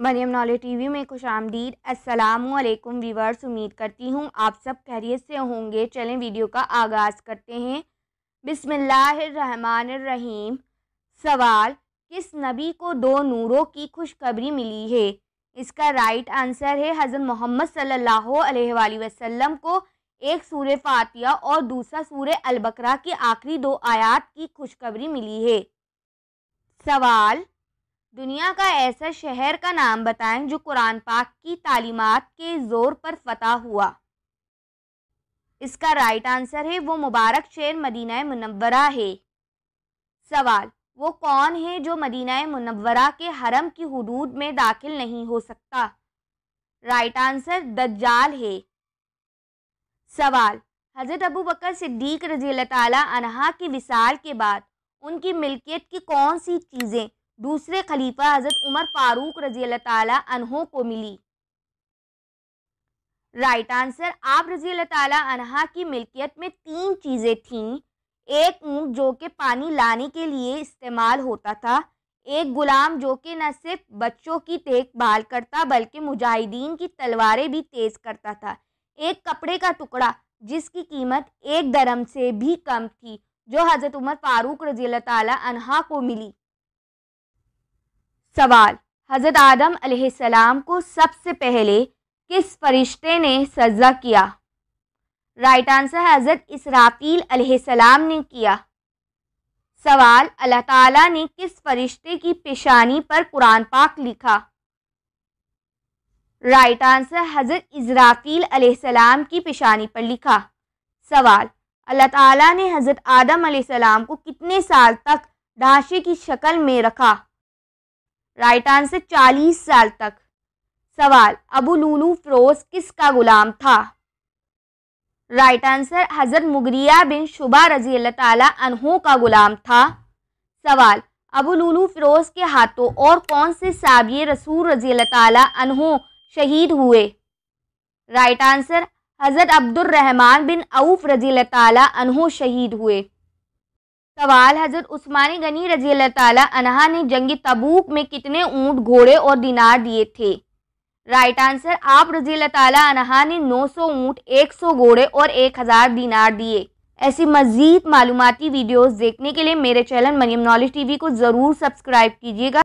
Maryam नॉले TV में खुश आमदीद असलम वीवर्स उम्मीद करती हूँ आप सब खैरियत से होंगे चलें वीडियो का आगाज़ करते हैं बिसमीम सवाल किस नबी को दो नूरों की खुशखबरी मिली है इसका राइट आंसर है हज़रत मोहम्मद सल्ला वसम को एक सूर फातिया और दूसरा सूर अलबकरा की आखिरी दो आयात की खुशखबरी मिली है सवाल दुनिया का ऐसा शहर का नाम बताएं जो कुरान पाक की तालीमत के ज़ोर पर फतह हुआ इसका राइट आंसर है वो मुबारक शहर मदीना मुनवरा है सवाल वो कौन है जो मदीना मुनवरा के हरम की हदूद में दाखिल नहीं हो सकता राइट आंसर दज्जाल है सवाल हज़रत अबू बकर सिद्दीक रजील तहा की विसाल के बाद उनकी मिल्कियत की कौन सी चीज़ें दूसरे खलीफा हज़रत उमर फारूक रजी अल्लाह तहों को मिली राइट आंसर आप रजी अल्लाह तहा की मिल्कियत में तीन चीज़ें थीं एक ऊँट जो कि पानी लाने के लिए इस्तेमाल होता था एक गुलाम जो कि न सिर्फ बच्चों की देखभाल करता बल्कि मुजाहिदीन की तलवारें भी तेज़ करता था एक कपड़े का टुकड़ा जिसकी कीमत एक दरम से भी कम थी जो हज़रत उमर फारूक रजी अल्लाह तहा को मिली सवाल हज़रत आदम सलाम को सबसे पहले किस फरिश्ते ने सजा किया राइट आंसर हज़रत इसराफील सलाम ने किया सवाल अल्लाह ताला ने किस फरिश्ते की पेशानी पर कुरान पाक लिखा राइट आंसर हज़रत इसराफील सलाम की पेशानी पर लिखा सवाल अल्लाह ताला ने हज़रत आदम सलाम को कितने साल तक ढांचे की शक्ल में रखा राइट आंसर चालीस साल तक सवाल अबू लूलू फरोज किसका गुलाम था राइट आंसर हजरत मुगरिया बिन शुबा रजी अल्लाह तहों का गुलाम था सवाल अबू लूलू फिरोज के हाथों और कौन से साबिय रसूल रजी अल्लाह तहों शहीद हुए राइट आंसर हज़रत अब्दुलरहमान बिन अऊफ रजी अल्लाह तहों शहीद हुए सवाल हजरत उस्मानी गनी रजी अल्लाह तहा ने जंगी तबूक में कितने ऊँट घोड़े और दिनार दिए थे राइट आंसर आप रजी अल्लाह तहा ने 900 ऊँट 100 घोड़े और 1000 दिनार दिए ऐसी मज़ीद मालूमती वीडियोस देखने के लिए मेरे चैनल मरियम नॉलेज टीवी को ज़रूर सब्सक्राइब कीजिएगा